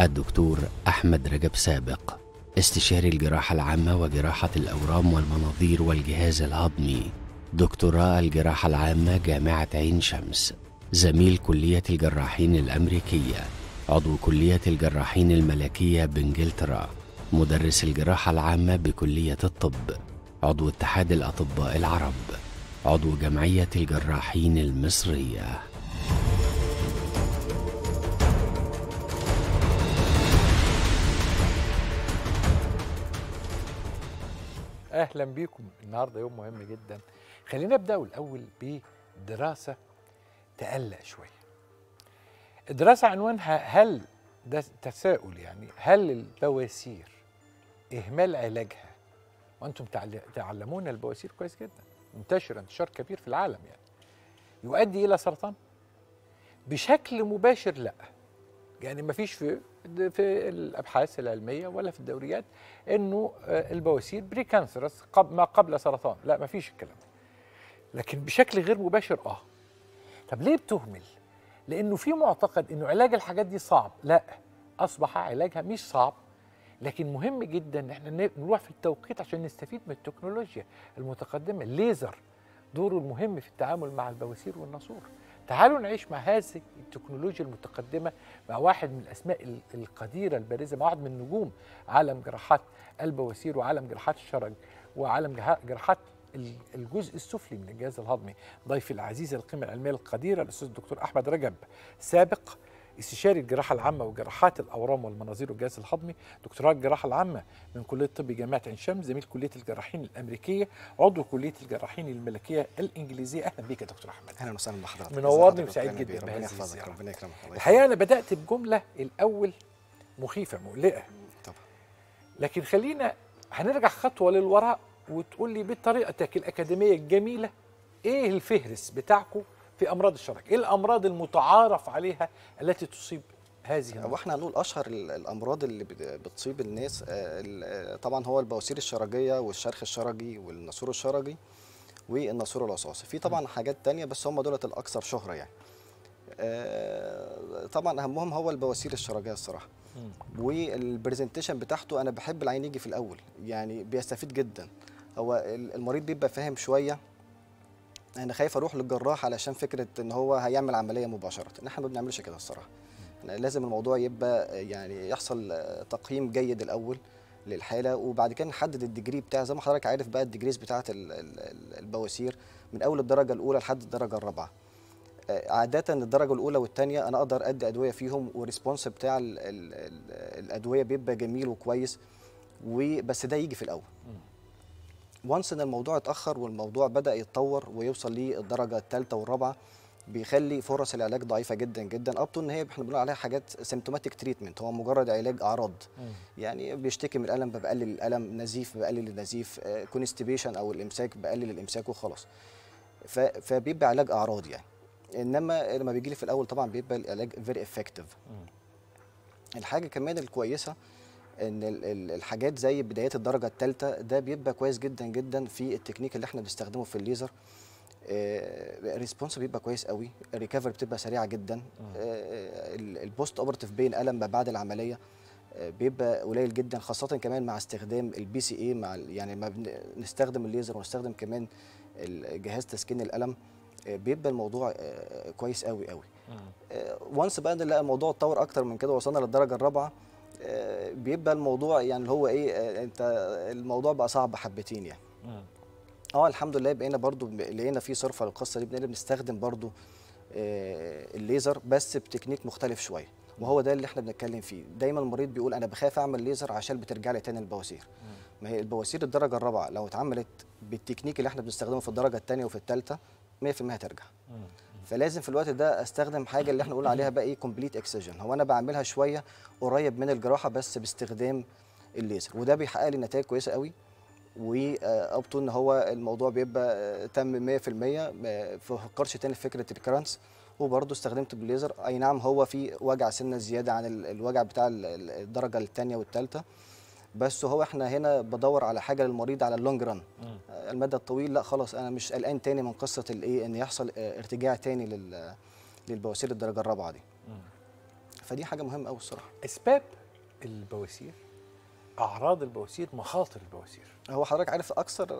الدكتور أحمد رجب سابق استشاري الجراحة العامة وجراحة الأورام والمناظير والجهاز الهضمي دكتوراه الجراحة العامة جامعة عين شمس زميل كلية الجراحين الأمريكية عضو كلية الجراحين الملكية بإنجلترا مدرس الجراحة العامة بكلية الطب عضو اتحاد الأطباء العرب عضو جمعية الجراحين المصرية اهلا بيكم النهارده يوم مهم جدا خلينا نبدا الاول بدراسه تقلق شويه الدراسه عنوانها هل ده تساؤل يعني هل البواسير اهمال علاجها وانتم تعلمون البواسير كويس جدا منتشره انتشار كبير في العالم يعني يؤدي الى سرطان بشكل مباشر لا يعني فيش في في الابحاث العلميه ولا في الدوريات انه آه، البواسير كانسرس ما قبل سرطان لا ما فيش الكلام لكن بشكل غير مباشر اه طب ليه بتهمل لانه في معتقد انه علاج الحاجات دي صعب لا اصبح علاجها مش صعب لكن مهم جدا ان احنا نروح في التوقيت عشان نستفيد من التكنولوجيا المتقدمه الليزر دوره المهم في التعامل مع البواسير والناسور تعالوا نعيش مع هذه التكنولوجيا المتقدمة مع واحد من الأسماء القديرة البارزة مع واحد من نجوم عالم جراحات البواسير وعالم جراحات الشرج وعالم جراحات الجزء السفلي من الجهاز الهضمي ضيفي العزيز القيمة العلمية القديرة الأستاذ الدكتور أحمد رجب سابق استشاري الجراحه العامه وجراحات الاورام والمناظير والجهاز الهضمي دكتوراه الجراحه العامه من كليه طب جامعه عين شمس زميل كليه الجراحين الامريكيه عضو كليه الجراحين الملكيه الانجليزيه اهلا بيك يا دكتور احمد اهلا وسهلا بحضرتك منورني وسعيد جدا ربنا يحفظك ربنا يكرمك الحقيقه انا بدات بجمله الاول مخيفه مقلقه طبعا لكن خلينا هنرجع خطوه للوراء وتقول لي بطريقتك الاكاديميه الجميله ايه الفهرس بتاعكم في امراض الشبكه ايه الامراض المتعارف عليها التي تصيب هذه واحنا هنقول اشهر الامراض اللي بتصيب الناس آه، آه، طبعا هو البواسير الشرجيه والشرخ الشرجي والنسور الشرجي والنسور العصاصي في طبعا حاجات تانية بس هم دولت الاكثر شهره يعني آه، طبعا اهمهم هو البواسير الشرجيه الصراحه والبرزنتيشن بتاعته انا بحب العين يجي في الاول يعني بيستفيد جدا هو المريض بيبقى فاهم شويه انا خايف اروح للجراح علشان فكره ان هو هيعمل عمليه مباشره ان احنا ما بنعملش كده الصراحه لازم الموضوع يبقى يعني يحصل تقييم جيد الاول للحاله وبعد كده نحدد الديجري بتاع زي ما حضرتك عارف بقى الديجريز بتاعه البواسير من اول الدرجه الاولى لحد الدرجه الرابعه آه، عادة الدرجة الأولى والثانية أنا أقدر أدي أدوية فيهم والريسبونس بتاع الـ الـ الـ الأدوية بيبقى جميل وكويس وبس ده يجي في الأول وانس ان الموضوع اتاخر والموضوع بدا يتطور ويوصل للدرجه الثالثه والرابعه بيخلي فرص العلاج ضعيفه جدا جدا اب تو ان هي احنا بنقول عليها حاجات سيمتوماتيك تريتمنت هو مجرد علاج اعراض يعني بيشتكي من الالم بقلل الالم نزيف بقلل النزيف كونستيبيشن آه، او الامساك بقلل الامساك وخلاص فبيبقى علاج اعراض يعني انما لما بيجي لي في الاول طبعا بيبقى العلاج فيري افكتيف الحاجه كمان الكويسه ان الحاجات زي بدايات الدرجه الثالثه ده بيبقى كويس جدا جدا في التكنيك اللي احنا بنستخدمه في الليزر ريسبونس آه، بيبقى كويس قوي الريكفري بتبقى سريعه جدا البوست اوبرتيف بين الم ما بعد العمليه آه، بيبقى قليل جدا خاصه كمان مع استخدام البي سي اي مع يعني ما بنستخدم الليزر ونستخدم كمان جهاز تسكين الالم آه، بيبقى الموضوع كويس قوي قوي وانس بقى نلاقي الموضوع اتطور اكتر من كده وصلنا للدرجه الرابعه آه، بيبقى الموضوع يعني اللي هو ايه آه، انت الموضوع بقى صعب حبتين يعني اه الحمد لله بقينا برضو لقينا في صرفه للقصه دي بقينا بنستخدم برضو آه، الليزر بس بتكنيك مختلف شويه وهو ده اللي احنا بنتكلم فيه دايما المريض بيقول انا بخاف اعمل ليزر عشان بترجع لي تاني البواسير ما هي البواسير الدرجه الرابعه لو اتعملت بالتكنيك اللي احنا بنستخدمه في الدرجه الثانيه وفي الثالثه 100% هترجع فلازم في الوقت ده استخدم حاجه اللي احنا بنقول عليها بقى ايه كومبليت اكسجن هو انا بعملها شويه قريب من الجراحه بس باستخدام الليزر وده بيحقق لي نتائج كويسه قوي وابطو آه، ان هو الموضوع بيبقى تم 100% آه، ما فكرش تاني في فكره الكرانس وبرضه استخدمت بالليزر اي نعم هو في وجع سنه زياده عن الوجع بتاع الدرجه الثانيه والثالثه بس هو احنا هنا بدور على حاجه للمريض على اللونج ران المدى الطويل لا خلاص انا مش قلقان تاني من قصه الايه ان يحصل آه، ارتجاع تاني لل للبواسير الدرجه الرابعه دي مم. فدي حاجه مهمه قوي الصراحه اسباب البواسير اعراض البواسير مخاطر البواسير هو حضرتك عارف اكثر آه،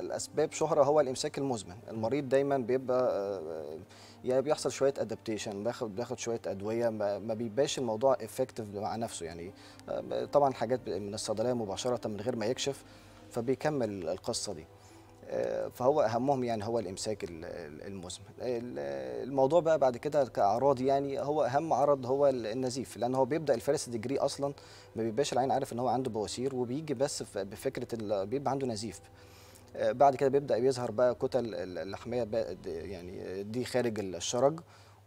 الاسباب شهره هو الامساك المزمن المريض دايما بيبقى آه، يعني بيحصل شويه ادابتيشن باخد باخد شويه ادويه ما بيبقاش الموضوع افكتيف مع نفسه يعني آه، طبعا حاجات من الصيدليه مباشره من غير ما يكشف فبيكمل القصه دي آه، فهو اهمهم يعني هو الامساك المزمن الموضوع بقى بعد كده كاعراض يعني هو اهم عرض هو النزيف لان هو بيبدا الفيرست ديجري اصلا ما بيبقاش العين عارف ان هو عنده بواسير وبيجي بس بفكره بيبقى عنده نزيف بعد كده بيبدا بيظهر بقى كتل اللحميه يعني دي خارج الشرج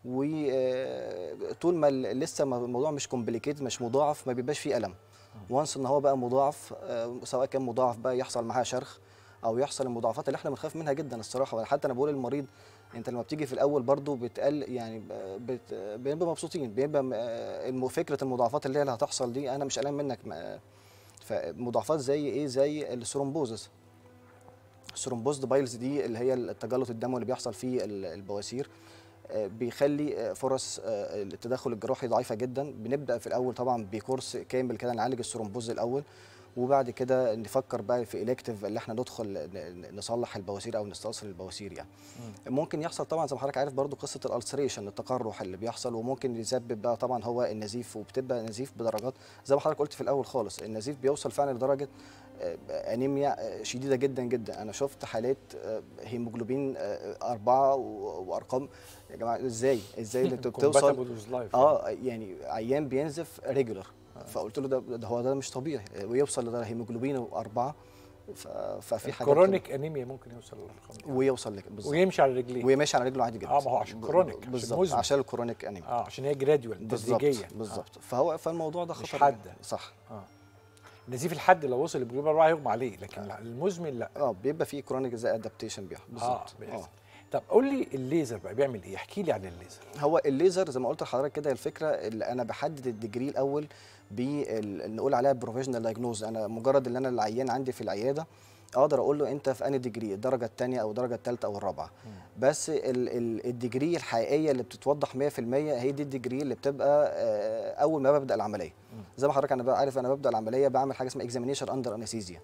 وطول آه، ما لسه الموضوع مش كومبليكيتد مش مضاعف ما بيبقاش فيه الم وانس ان هو بقى مضاعف آه، سواء كان مضاعف بقى يحصل معاه شرخ او يحصل المضاعفات اللي احنا بنخاف منها جدا الصراحه حتى انا بقول للمريض انت لما بتيجي في الاول برضو بتقل يعني آه، بنبقى مبسوطين بيبقى فكره المضاعفات اللي هي اللي هتحصل دي انا مش قلقان منك فمضاعفات زي ايه زي الثرومبوزس الثرومبوزد بايلز دي اللي هي التجلط الدموي اللي بيحصل في البواسير آه، بيخلي آه، فرص آه، التدخل الجراحي ضعيفه جدا بنبدا في الاول طبعا بكورس كامل كده نعالج الثرومبوز الاول وبعد كده نفكر بقى في الكتيف اللي احنا ندخل نصلح البواسير او نستأصل البواسير يعني ممكن يحصل طبعا زي ما حضرتك عارف برضو قصه الالسريشن التقرح اللي بيحصل وممكن يسبب بقى طبعا هو النزيف وبتبقى نزيف بدرجات زي ما حضرتك قلت في الاول خالص النزيف بيوصل فعلا لدرجه آه، انيميا آه، شديده جدا جدا انا شفت حالات آه، هيموجلوبين أربعة وارقام يا جماعه ازاي ازاي اللي بتوصل يعني. اه يعني عيان بينزف ريجولر فقلت له ده, ده هو ده مش طبيعي ويوصل لده هيموجلوبين أربعة ففي حاجات كرونيك انيميا ممكن يوصل للارقام ويوصل لك بالظبط ويمشي على رجليه ويمشي على رجله عادي جدا اه ما هو عشان كرونيك بالظبط عشان الكرونيك انيميا اه عشان هي جراديوال تدريجيا بالظبط آه. فهو فالموضوع ده خطر مش حاده صح اه نزيف الحد لو وصل للجلوبال راي يغمى عليه لكن آه. المزمن لا اه بيبقى فيه كرونيك زي ادابتيشن بيها بالظبط اه, آه. طب قول لي الليزر بقى بيعمل ايه احكي لي عن الليزر هو الليزر زي ما قلت لحضرتك كده الفكره اللي انا بحدد الديجري الاول بنقول عليها بروفيشنال دايجنوز انا مجرد ان انا العيان عندي في العياده اقدر اقول له انت في انهي ديجري الدرجه الثانيه او الدرجه الثالثه او الرابعه بس الديجري الحقيقيه اللي بتتوضح 100% هي دي الديجري اللي بتبقى آه، اول ما ببدا العمليه زي ما حضرتك انا بقى عارف انا ببدا العمليه بعمل حاجه اسمها اكزامينيشن اندر انستيزيا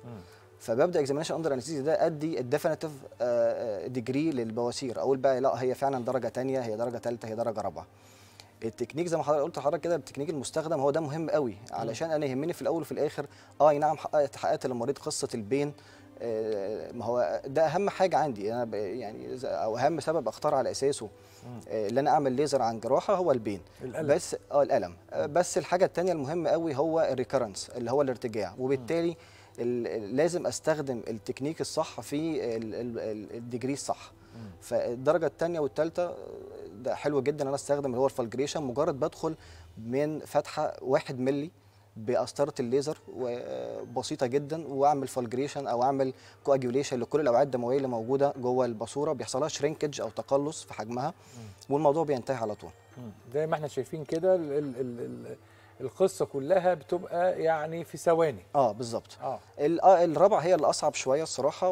فببدا اكزامينيشن اندر انستيزيا ده ادي الديفينيتيف ديجري آه، آه، للبواسير اقول بقى لا هي فعلا درجه ثانيه هي درجه ثالثه هي درجه رابعه التكنيك زي ما حضرتك قلت لحضرتك كده التكنيك المستخدم هو ده مهم قوي علشان انا يهمني في الاول وفي الاخر اه نعم حققت حققت للمريض قصه البين ما هو ده اهم حاجه عندي انا يعني او اهم سبب اختار على اساسه اللي آه، انا اعمل ليزر عن جراحه هو البين الألم. بس اه الالم آه، بس الحاجه الثانيه المهمه قوي هو الريكرنس اللي هو الارتجاع وبالتالي لازم استخدم التكنيك الصح في الديجري الصح فالدرجه الثانيه والثالثه آه، ده حلو جدا انا استخدم اللي هو الفالجريشن مجرد بدخل من فتحه 1 مللي بقسطره الليزر بسيطه جدا واعمل فولجريشن او اعمل كواجيوليشن لكل الاوعيه الدمويه اللي موجوده جوه الباسوره بيحصلها شرينكج او تقلص في حجمها والموضوع بينتهي على طول زي ما احنا شايفين كده القصه كلها بتبقى يعني في ثواني اه بالظبط آه. آه، الرابعه هي اللي اصعب شويه الصراحه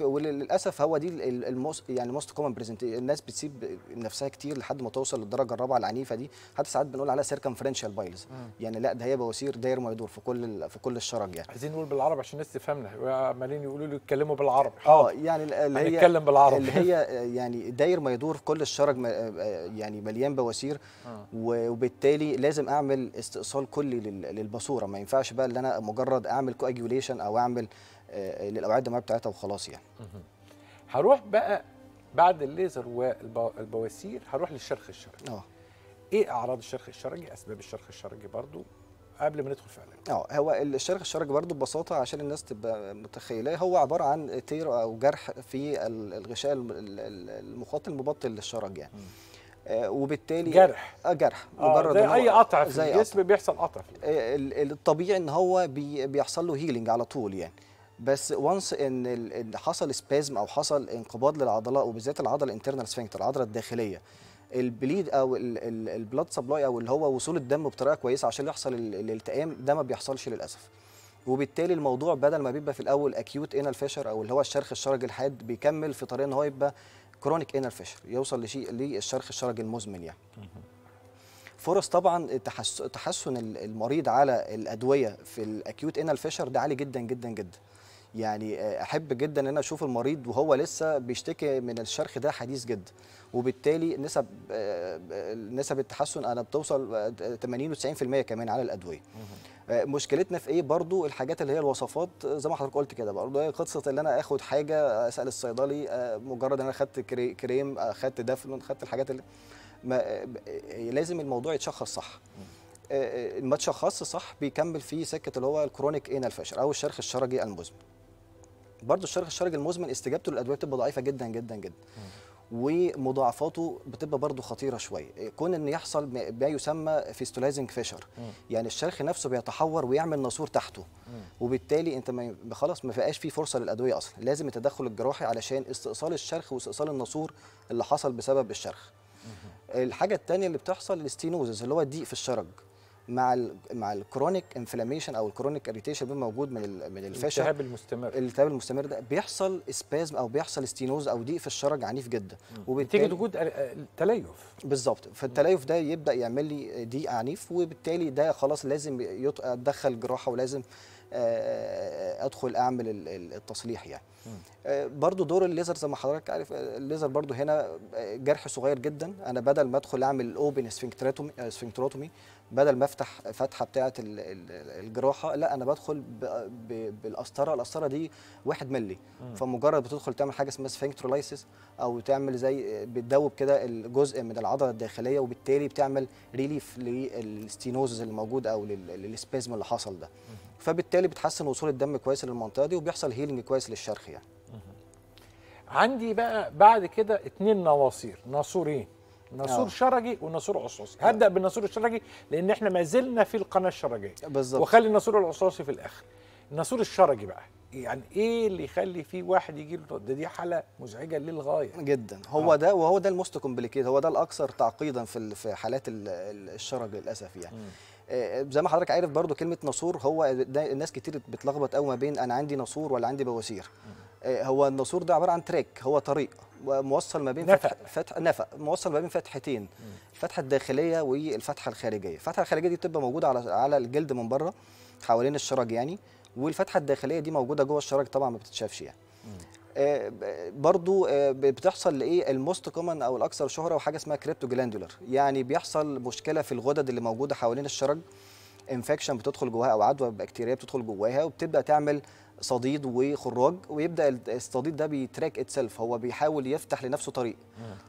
وللاسف هو دي الموس يعني موست كومن الناس بتسيب نفسها كتير لحد ما توصل للدرجه الرابعه العنيفه دي حتى ساعات بنقول عليها سيركمفرنشال بايلز يعني لا ده هي بواسير داير ما يدور في كل في كل الشرج يعني عايزين نقول بالعربي عشان الناس تفهمنا عمالين يقولوا لي اتكلموا بالعربي اه يعني اللي هي هنتكلم بالعربي اللي هي يعني داير ما يدور في كل الشرج يعني مليان بواسير آه. وبالتالي لازم اعمل ايصال كلي للباصوره ما ينفعش بقى ان انا مجرد اعمل كواجيوليشن او اعمل آه، للاوعيه الدمويه بتاعتها وخلاص يعني هروح بقى بعد الليزر والبواسير هروح للشرخ الشرجي اه ايه اعراض الشرخ الشرجي اسباب الشرخ الشرجي برضو قبل ما ندخل في اه هو الشرخ الشرجي برضو ببساطه عشان الناس تبقى متخيلاه هو عباره عن تير او جرح في الغشاء المخاط المبطل للشرج يعني م. آه، وبالتالي جرح اه جرح آه، مجرد زي اي قطع في الجسم بيحصل قطع آه، الطبيعي ان هو بي بيحصل له هيلينج على طول يعني بس وانس ان حصل سبازم او حصل انقباض للعضلات وبالذات العضله الانترنال سفنكتر العضله الداخليه البليد او البلاد سبلاي او اللي هو وصول الدم بطريقه كويسه عشان يحصل الالتئام ده ما بيحصلش للاسف وبالتالي الموضوع بدل ما بيبقى في الاول اكيوت انال فيشر او اللي هو الشرخ الشرج الحاد بيكمل في طريق ان هو يبقى كرونيك انر فيشر يوصل لشيء للشرخ الشرجي المزمن يعني فرص طبعا تحسن المريض على الادويه في الاكيوت انر فيشر ده عالي جدا جدا جدا يعني آه، احب جدا ان انا اشوف المريض وهو لسه بيشتكي من الشرخ ده حديث جدا وبالتالي نسب آه، آه، نسب التحسن انا بتوصل 80 و90% كمان على الادويه مشكلتنا في ايه برضو الحاجات اللي هي الوصفات زي ما حضرتك قلت كده برضو هي قصه ان انا اخد حاجه اسال الصيدلي مجرد ان انا اخدت كريم اخدت دفن اخدت الحاجات اللي ما لازم الموضوع يتشخص صح ما تشخصش صح بيكمل فيه سكه اللي هو الكرونيك انال فاشر او الشرخ الشرجي المزمن برضه الشرخ الشرج المزمن استجابته للادويه بتبقى ضعيفه جدا جدا جدا ومضاعفاته بتبقى برضه خطيره شويه كون ان يحصل ما يسمى فيستولايزنج فيشر يعني الشرخ نفسه بيتحور ويعمل ناسور تحته م. وبالتالي انت خلاص ما بقاش في فرصه للادويه اصلا لازم التدخل الجراحي علشان استئصال الشرخ واستئصال الناسور اللي حصل بسبب الشرخ الحاجه الثانيه اللي بتحصل الاستينوزز اللي هو الضيق في الشرج مع مع الكرونيك انفلاميشن او الكرونيك اريتيشن بيبقى موجود من من الفشل الالتهاب المستمر الالتهاب المستمر ده بيحصل سبازم او بيحصل ستينوز او ضيق في الشرج عنيف جدا وبالتالي نتيجه وجود تليف بالظبط فالتليف ده يبدا يعمل لي ضيق عنيف وبالتالي ده خلاص لازم اتدخل جراحه ولازم آه، ادخل اعمل التصليح يعني آه، برضو دور الليزر زي ما حضرتك عارف آه، الليزر برضو هنا جرح صغير جدا انا بدل ما ادخل اعمل اوبن سفنكتروتومي بدل ما افتح فتحه بتاعه الجراحه لا انا بدخل بالقسطره القسطره دي واحد ملي فمجرد بتدخل تعمل حاجه اسمها سفنكترولايسس او تعمل زي بتدوب كده الجزء من العضله الداخليه وبالتالي بتعمل ريليف للستينوزز اللي موجود او للسبيزم اللي حصل ده فبالتالي بتحسن وصول الدم كويس للمنطقه دي وبيحصل هيلنج كويس للشرخ يعني عندي بقى بعد كده اتنين نواصير ناصورين ناصور أوه. شرجي وناصور عصاصي هبدا آه. بالناصور الشرجي لان احنا ما زلنا في القناه الشرجيه بالظبط وخلي الناصور العصاصي في الاخر الناصور الشرجي بقى يعني ايه اللي يخلي في واحد يجي له ده دي حاله مزعجه للغايه جدا هو آه. ده وهو ده الموست كومبليكيت هو ده الاكثر تعقيدا في في حالات الشرج للاسف يعني م. آه، زي ما حضرتك عارف برضو كلمه ناسور هو الناس كتير بتلخبط قوي ما بين انا عندي ناسور ولا عندي بواسير آه، هو الناسور ده عباره عن تراك هو طريق موصل ما بين نفق. فتح فتح نفق موصل ما بين فتحتين الفتحه الداخليه والفتحه الخارجيه الفتحه الخارجيه دي بتبقى موجوده على على الجلد من بره حوالين الشرج يعني والفتحه الداخليه دي موجوده جوه الشرج طبعا ما بتتشافش يعني آه، برضو آه، بتحصل لايه الموست كومن او الاكثر شهره وحاجه اسمها كريبتو جلاندولر يعني بيحصل مشكله في الغدد اللي موجوده حوالين الشرج انفكشن بتدخل جواها او عدوى بكتيريه بتدخل جواها وبتبدا تعمل صديد وخراج ويبدا الصديد ده بيتراك اتسلف هو بيحاول يفتح لنفسه طريق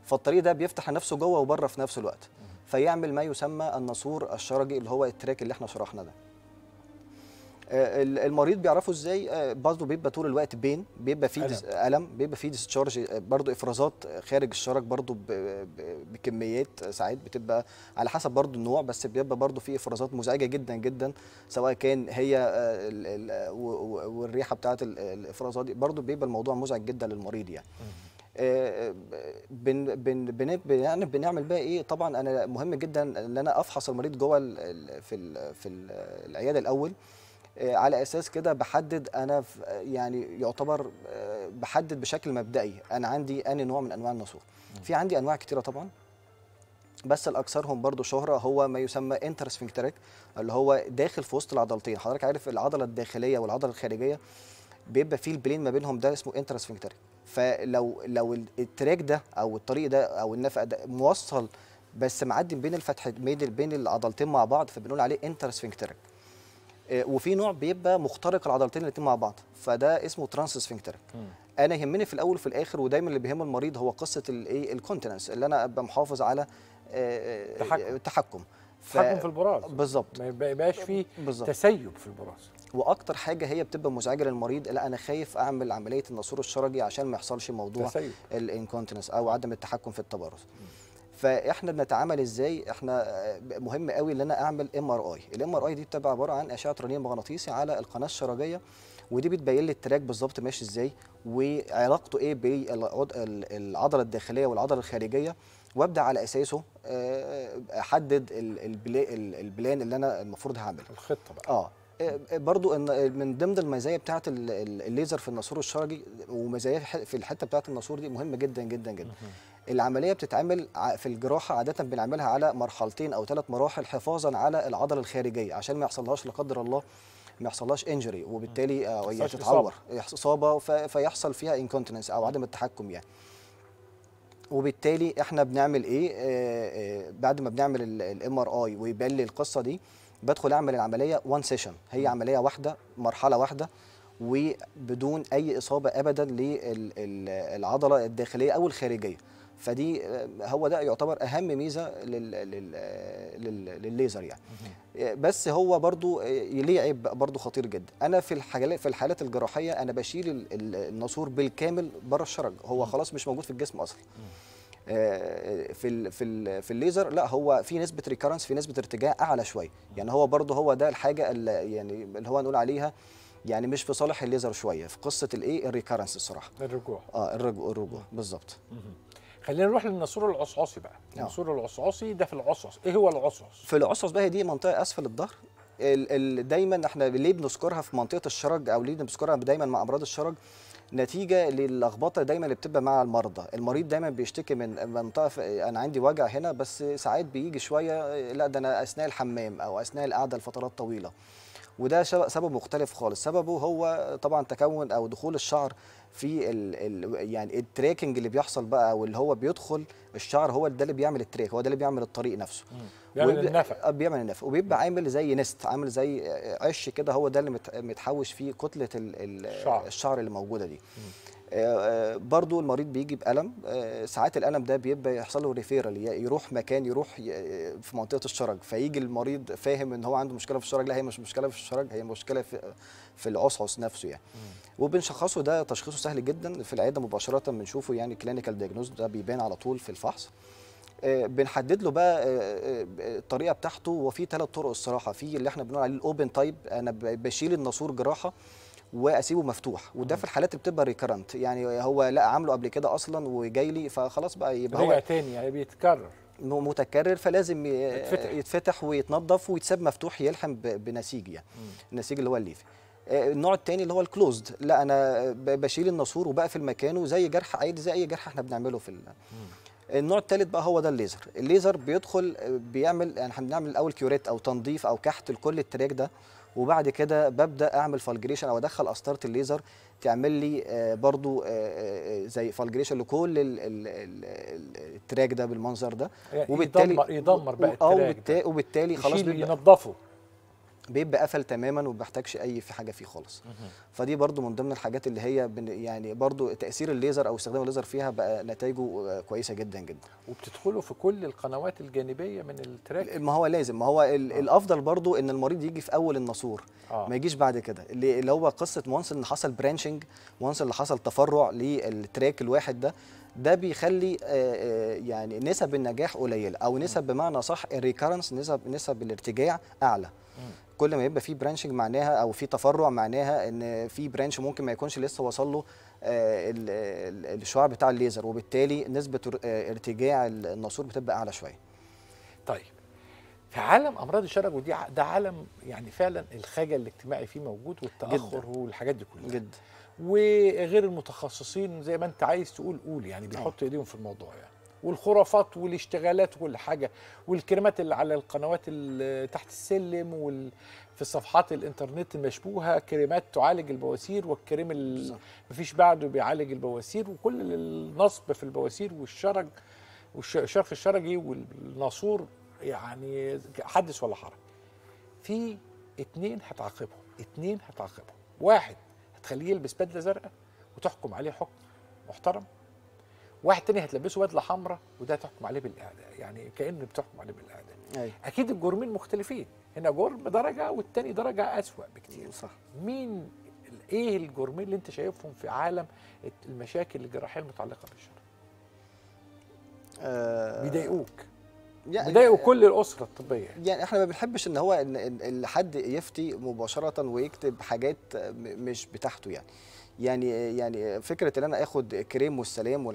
فالطريق ده بيفتح لنفسه جوه وبره في نفس الوقت فيعمل ما يسمى النسور الشرجي اللي هو التراك اللي احنا شرحنا ده آه، المريض بيعرفه ازاي آه، برضه بيبقى طول الوقت بين بيبقى فيه ألم, ألم بيبقى فيه ديسشارج آه، برضه افرازات خارج الشرج برضه بكميات ساعات بتبقى على حسب برضه النوع بس بيبقى برضه فيه افرازات مزعجه جدا جدا سواء كان هي والريحه بتاعه الافرازات دي برضه بيبقى الموضوع مزعج جدا للمريض يعني بن بن بن يعني بنعمل بقى ايه طبعا انا مهم جدا ان انا افحص المريض جوه في في العياده الاول آه، على اساس كده بحدد انا آه، يعني يعتبر آه، بحدد بشكل مبدئي انا عندي اني نوع من انواع النسور في عندي انواع كتيره طبعا بس الاكثرهم برضو شهره هو ما يسمى انترسفنكتريك اللي هو داخل في وسط العضلتين حضرتك عارف العضله الداخليه والعضله الخارجيه بيبقى فيه البلين ما بينهم ده اسمه انترسفنكتريك فلو لو التراك ده او الطريق ده او النفق ده موصل بس معدي بين الفتح بين بين العضلتين مع بعض فبنقول عليه انترسفنكتريك آه، وفي نوع بيبقى مخترق العضلتين الاثنين مع بعض فده اسمه ترانس سفنكترك انا يهمني في الاول وفي الاخر ودايما اللي بيهم المريض هو قصه الايه الكونتنس اللي انا ابقى محافظ على التحكم آه، آه، التحكم ف... تحكم في البراز بالظبط ما يبقاش فيه تسيب في البراز واكتر حاجه هي بتبقى مزعجه للمريض لا انا خايف اعمل عمليه النسور الشرجي عشان ما يحصلش موضوع الانكونتنس او عدم التحكم في التبرز م. فاحنا بنتعامل ازاي احنا آه، مهم قوي ان انا اعمل ام ار اي الام ار اي دي بتبقى عباره عن اشعه رنين مغناطيسي على القناه الشرجيه ودي بتبين لي التراك بالظبط ماشي ازاي وعلاقته ايه بالعضله الداخليه والعضله الخارجيه وابدا على اساسه آه، احدد البلان اللي انا المفروض هعمله الخطه بقى اه, آه، برضو ان من ضمن المزايا بتاعه الليزر في الناسور الشرجي ومزايا في الحته بتاعه الناسور دي مهمه جدا جدا جدا العمليه بتتعمل في الجراحه عاده بنعملها على مرحلتين او ثلاث مراحل حفاظا على العضله الخارجيه عشان ما يحصلهاش لا قدر الله ما يحصلهاش انجري وبالتالي هي آه، تتعور اصابه فيحصل فيها انكونتنس او عدم التحكم يعني وبالتالي احنا بنعمل ايه آه آه بعد ما بنعمل الام ار اي ويبان لي القصه دي بدخل اعمل العمليه وان سيشن هي عمليه واحده مرحله واحده وبدون اي اصابه ابدا للعضله الداخليه او الخارجيه فدي آه، هو ده يعتبر اهم ميزه لل لل لل للليزر يعني بس هو برضو آه، ليه عيب برضو خطير جدا انا في الحالات في الحالات الجراحيه انا بشيل الناسور بالكامل بره الشرج هو خلاص مش موجود في الجسم اصلا آه، في في في الليزر لا هو في نسبه ريكرنس في نسبه ارتجاع اعلى شويه يعني هو برضه هو ده الحاجه اللي يعني اللي هو نقول عليها يعني مش في صالح الليزر شويه في قصه الايه الريكرنس الصراحه الرجوع اه الرجوع الرجوع بالظبط خلينا نروح للنسور العصعصي بقى آه. النسور العصعصي ده في العصص ايه هو العصص في العصص بقى دي منطقه اسفل الظهر دايما احنا ليه بنذكرها في منطقه الشرج او ليه بنذكرها دايما مع امراض الشرج نتيجه للخبطه دايما اللي بتبقى مع المرضى المريض دايما بيشتكي من منطقه انا عندي وجع هنا بس ساعات بيجي شويه لا ده انا اثناء الحمام او اثناء القعده لفترات طويله وده سبب مختلف خالص سببه هو طبعا تكون او دخول الشعر في الـ الـ يعني التراكنج اللي بيحصل بقى واللي هو بيدخل الشعر هو ده اللي بيعمل التراك هو ده اللي بيعمل الطريق نفسه بيعمل النفق آه، بيعمل النفق وبيبقى عامل زي نست عامل زي قش كده هو ده اللي متحوش فيه كتله الشعر, الشعر اللي موجوده دي مم. برضو المريض بيجي بألم آه، ساعات الألم ده بيبقى يحصل له ريفيرال يروح مكان يروح في منطقة الشرج فيجي المريض فاهم ان هو عنده مشكلة في الشرج لا هي مش مشكلة في الشرج هي مشكلة في في العصعص نفسه يعني وبنشخصه ده تشخيصه سهل جدا في العيادة مباشرة بنشوفه يعني كلينيكال دايجنوز ده بيبان على طول في الفحص آه، بنحدد له بقى آه، الطريقه بتاعته وفي ثلاث طرق الصراحه في اللي احنا بنقول عليه الاوبن تايب انا بشيل الناسور جراحه واسيبه مفتوح وده في الحالات اللي بتبقى ريكرنت يعني هو لا عامله قبل كده اصلا وجاي لي فخلاص بقى يبقى هو تاني يعني بيتكرر متكرر فلازم يتفتح, يتفتح ويتنظف ويتساب مفتوح يلحم بنسيج يعني النسيج اللي هو الليفي آه، النوع الثاني اللي هو الكلوزد لا انا بشيل الناسور وبقفل مكانه زي جرح عادي زي اي جرح احنا بنعمله في النوع الثالث بقى هو ده الليزر الليزر بيدخل بيعمل يعني احنا بنعمل الاول كيوريت او تنظيف او كحت لكل التراك ده وبعد كده ببدا اعمل فالجريشن او ادخل قسطره الليزر تعمل لي آه، برضو آه، آه، زي فالجريشن لكل التراك ده بالمنظر ده يعني وبالتالي يدمر, يدمر بقى التراك وبالتالي, وبالتالي خلاص ينظفه ينضفه بيبقى قفل تماما وما بيحتاجش اي في حاجه فيه خالص فدي برضو من ضمن الحاجات اللي هي يعني برضو تاثير الليزر او استخدام الليزر فيها بقى نتائجه آه، كويسه جدا جدا وبتدخله في كل القنوات الجانبيه من التراك ما هو لازم ما هو آه. الافضل برضو ان المريض يجي في اول الناسور آه. ما يجيش بعد كده اللي, اللي هو قصه وانس اللي حصل برانشنج وانس اللي حصل تفرع للتراك الواحد ده ده بيخلي آه، آه، يعني نسب النجاح قليله او نسب بمعنى صح الريكارنس نسب نسب الارتجاع اعلى كل ما يبقى في برانشنج معناها او في تفرع معناها ان في برانش ممكن ما يكونش لسه وصل له آه، الشعاع بتاع الليزر وبالتالي نسبه آه، ارتجاع الناسور بتبقى اعلى شويه. طيب في عالم امراض الشرج ودي ده عالم يعني فعلا الخجل الاجتماعي فيه موجود والتاخر جدا. والحاجات دي كلها جدا وغير المتخصصين زي ما انت عايز تقول قول يعني نعم. بيحطوا ايديهم في الموضوع يعني والخرافات والاشتغالات وكل حاجه والكلمات اللي على القنوات اللي تحت السلم وال في صفحات الانترنت المشبوهه كريمات تعالج البواسير والكريم اللي مفيش بعده بيعالج البواسير وكل النصب في البواسير والشرج والشرخ الشرجي والناصور يعني حدث ولا حرج في اتنين هتعاقبهم اتنين هتعاقبهم واحد هتخليه يلبس بدله زرقاء وتحكم عليه حكم محترم واحد تاني هتلبسه بدله حمراء وده هتحكم عليه بالاعدام يعني كان بتحكم عليه بالاعدام أي. أيوة. اكيد الجرمين مختلفين هنا جرم درجه والتاني درجه اسوا بكتير صح مين ايه الجرمين اللي انت شايفهم في عالم المشاكل الجراحيه المتعلقه بالشر آه بيضايقوك يعني بيضايقوا كل الاسره الطبيه يعني احنا ما بنحبش ان هو ان حد يفتي مباشره ويكتب حاجات مش بتاعته يعني يعني يعني فكره ان انا اخد كريم والسلام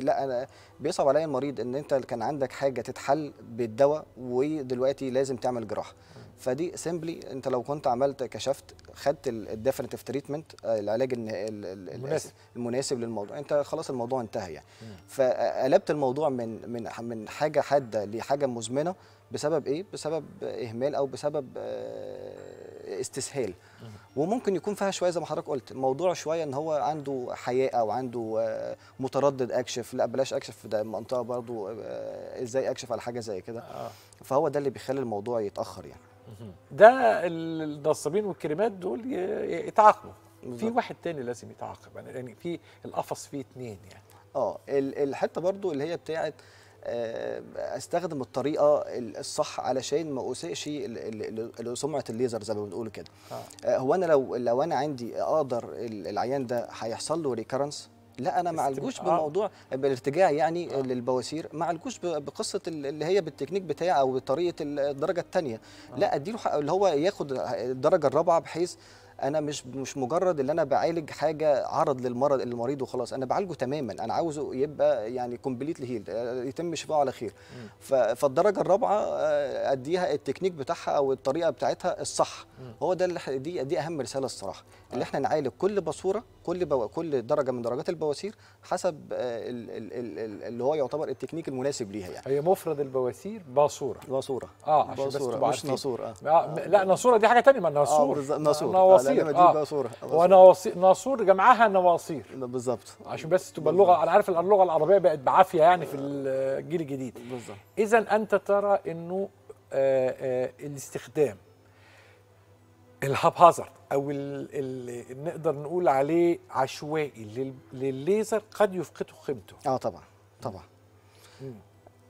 لا انا بيصعب عليا المريض ان انت كان عندك حاجه تتحل بالدواء ودلوقتي لازم تعمل جراحه فدي سيمبلي انت لو كنت عملت كشفت خدت الديفينيتيف تريتمنت آه، العلاج المناسب المناسب للموضوع انت خلاص الموضوع انتهى يعني فقلبت الموضوع من من من حاجه حاده لحاجه مزمنه بسبب ايه بسبب اهمال او بسبب آه استسهال وممكن يكون فيها شويه زي ما حضرتك قلت الموضوع شويه ان هو عنده حياء او عنده آه، متردد اكشف لا بلاش اكشف ده منطقه برضو آه، ازاي اكشف على حاجه زي كده آه. فهو ده اللي بيخلي الموضوع يتاخر يعني ده النصابين والكريمات دول يتعاقبوا في واحد تاني لازم يتعاقب يعني في القفص فيه اتنين يعني اه الحته برضو اللي هي بتاعت استخدم الطريقه الصح علشان ما اسئش سمعه الليزر زي ما بنقول كده آه. آه. هو انا لو لو انا عندي اقدر العيان ده هيحصل له ريكرنس لا انا ما عالجوش آه. بموضوع بالارتجاع يعني آه. للبواسير ما عالجوش بقصه اللي هي بالتكنيك بتاعي او بطريقه الدرجه الثانيه آه. لا اديله اللي هو ياخد الدرجه الرابعه بحيث انا مش مش مجرد ان انا بعالج حاجه عرض للمرض المريض وخلاص انا بعالجه تماما انا عاوزه يبقى يعني كومبليت هيل يتم شفاءه على خير فالدرجه الرابعه آه، اديها التكنيك بتاعها او الطريقه بتاعتها الصح هو ده دي دي اهم رساله الصراحه اللي احنا نعالج كل باسوره كل بو... كل درجه من درجات البواسير حسب آه، ال... ال... ال... اللي هو يعتبر التكنيك المناسب ليها يعني هي مفرد البواسير باسوره باسوره اه عشان باسورة. بس مش ناسوره آه. آه. لا ناسوره دي حاجه ثانيه ما آه، ناسور آه ناسور آه، نواصير آه. باسوره ونواصير ناسور جمعها نواصير بالظبط عشان بس تبقى اللغه انا عارف اللغه العربيه بقت بعافيه يعني في الجيل الجديد بالظبط اذا انت ترى انه الاستخدام الهاب هازارد او اللي نقدر نقول عليه عشوائي للليزر قد يفقده قيمته اه طبعا طبعا آه،,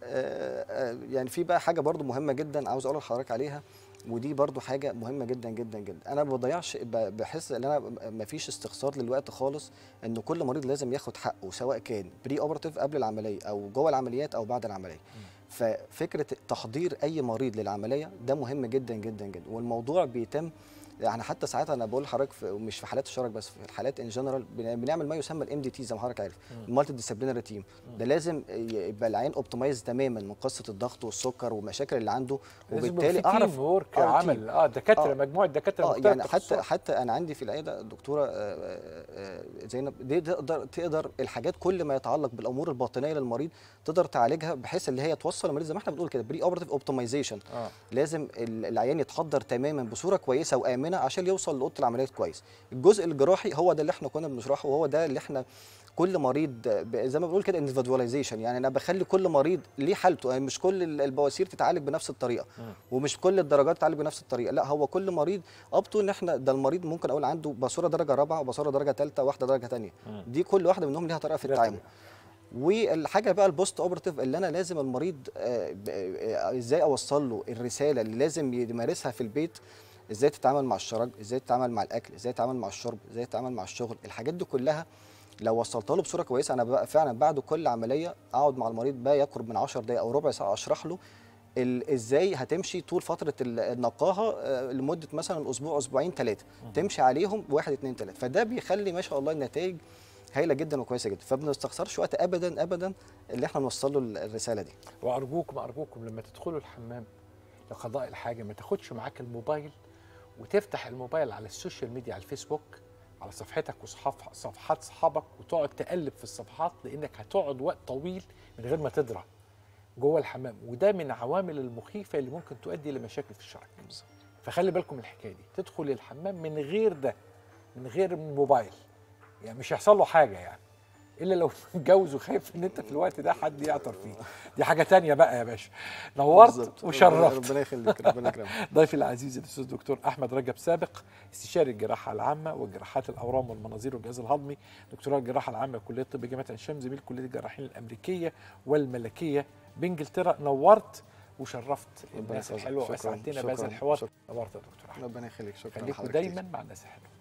آه يعني في بقى حاجه برضو مهمه جدا عاوز اقول لحضرتك عليها ودي برضو حاجه مهمه جدا جدا جدا انا ما بضيعش بحس ان انا ما فيش استخسار للوقت خالص ان كل مريض لازم ياخد حقه سواء كان بري اوبراتيف قبل العمليه او جوه العمليات او بعد العمليه مم. ففكره تحضير اي مريض للعمليه ده مهم جدا جدا جدا والموضوع بيتم يعني حتى ساعات انا بقول لحضرتك مش في حالات الشرج بس في الحالات ان جنرال بنعمل ما يسمى الام دي تي زي ما حضرتك عارف المالتي ديسيبلينري تيم ده لازم يبقى العين اوبتمايز تماما من قصه الضغط والسكر والمشاكل اللي عنده وبالتالي اعرف ورك آه عمل اه دكاتره آه مجموعه دكاتره آه يعني حتى حتى انا عندي في العياده الدكتوره آه، آه، آه، زينب دي تقدر تقدر الحاجات كل ما يتعلق بالامور الباطنيه للمريض تقدر تعالجها بحيث اللي هي توصل المريض زي ما احنا بنقول كده بري اوبرتيف اوبتمايزيشن لازم العيان يتحضر تماما بصوره كويسه وامنه منها عشان يوصل لاوضه العمليات كويس الجزء الجراحي هو ده اللي احنا كنا بنشرحه وهو ده اللي احنا كل مريض زي ما بنقول كده انديفيدواليزيشن يعني انا بخلي كل مريض ليه حالته يعني مش كل البواسير تتعالج بنفس الطريقه ومش كل الدرجات تتعالج بنفس الطريقه لا هو كل مريض ابطو ان احنا ده المريض ممكن اقول عنده باسوره درجه رابعه وباسوره درجه ثالثه واحده درجه ثانيه دي كل واحده منهم ليها طريقه في التعامل والحاجه بقى البوست اوبرتيف اللي انا لازم المريض آه، آه، ازاي اوصل له الرساله اللي لازم يمارسها في البيت ازاي تتعامل مع الشراب ازاي تتعامل مع الاكل ازاي تتعامل مع الشرب ازاي تتعامل مع الشغل الحاجات دي كلها لو وصلتها له بصوره كويسه انا بقى فعلا بعد كل عمليه اقعد مع المريض بقى يقرب من 10 دقائق او ربع ساعه اشرح له ازاي هتمشي طول فتره النقاهه آه، لمده مثلا اسبوع اسبوعين ثلاثه تمشي عليهم واحد اثنين ثلاثه فده بيخلي ما شاء الله النتائج هايله جدا وكويسه جدا فما بنستخسرش وقت ابدا ابدا اللي احنا نوصل له الرساله دي وارجوكم ارجوكم لما تدخلوا الحمام لقضاء الحاجه ما تاخدش معاك الموبايل وتفتح الموبايل على السوشيال ميديا على الفيسبوك على صفحتك وصفحات صفحات صحابك وتقعد تقلب في الصفحات لانك هتقعد وقت طويل من غير ما تدرى جوه الحمام وده من عوامل المخيفه اللي ممكن تؤدي لمشاكل في الشركه فخلي بالكم من الحكايه دي تدخل الحمام من غير ده من غير الموبايل يعني مش هيحصل له حاجه يعني الا لو متجوز وخايف ان انت في الوقت ده حد يعطر فيه دي حاجه تانية بقى يا باشا نورت وشرفت ربنا يخليك ربنا يكرمك ضيفي العزيز الاستاذ الدكتور احمد رجب سابق استشاري الجراحه العامه وجراحات الاورام والمناظير والجهاز الهضمي دكتوراه الجراحه العامه كليه الطب جامعه عين شمس زميل كليه الجراحين الامريكيه والملكيه بانجلترا نورت وشرفت الناس الحلوه واسعدتنا بهذا الحوار نورت يا دكتور احمد ربنا يخليك شكرا خليك دايما مع الناس الحلوه